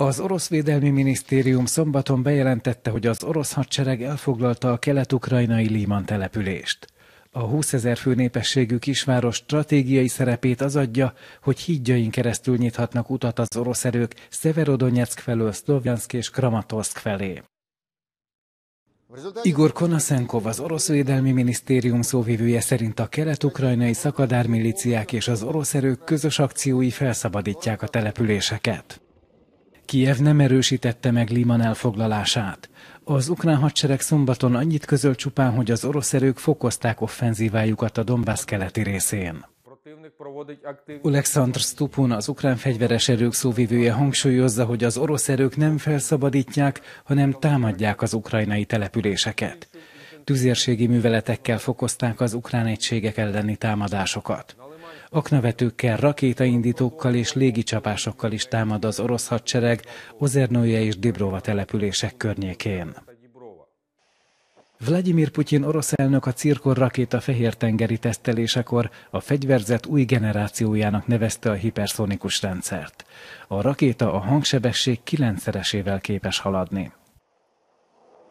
Az orosz védelmi minisztérium szombaton bejelentette, hogy az orosz hadsereg elfoglalta a kelet-ukrajnai Líman települést. A 20 ezer fő népességű kisváros stratégiai szerepét az adja, hogy hídjain keresztül nyithatnak utat az orosz erők Szeverodonyeck felől Szlovjanszk és Kramatorsk felé. Igor Konaszenkov, az orosz védelmi minisztérium szóvivője szerint a kelet-ukrajnai szakadármiliciák és az orosz erők közös akciói felszabadítják a településeket. Kiev nem erősítette meg Liman elfoglalását. Az ukrán hadsereg szombaton annyit közölt csupán, hogy az orosz erők fokozták offenzívájukat a Donbass keleti részén. Oleksandr Stupun, az ukrán fegyveres erők szóvivője hangsúlyozza, hogy az orosz erők nem felszabadítják, hanem támadják az ukrajnai településeket. Tüzérségi műveletekkel fokozták az ukrán egységek elleni támadásokat. Aknavetőkkel, rakétaindítókkal és légicsapásokkal is támad az orosz hadsereg Ozernője és Dibrova települések környékén. Vladimir Putyin orosz elnök a cirkor rakéta fehértengeri tesztelésekor a fegyverzet új generációjának nevezte a hiperszonikus rendszert. A rakéta a hangsebesség kilencszeresével képes haladni.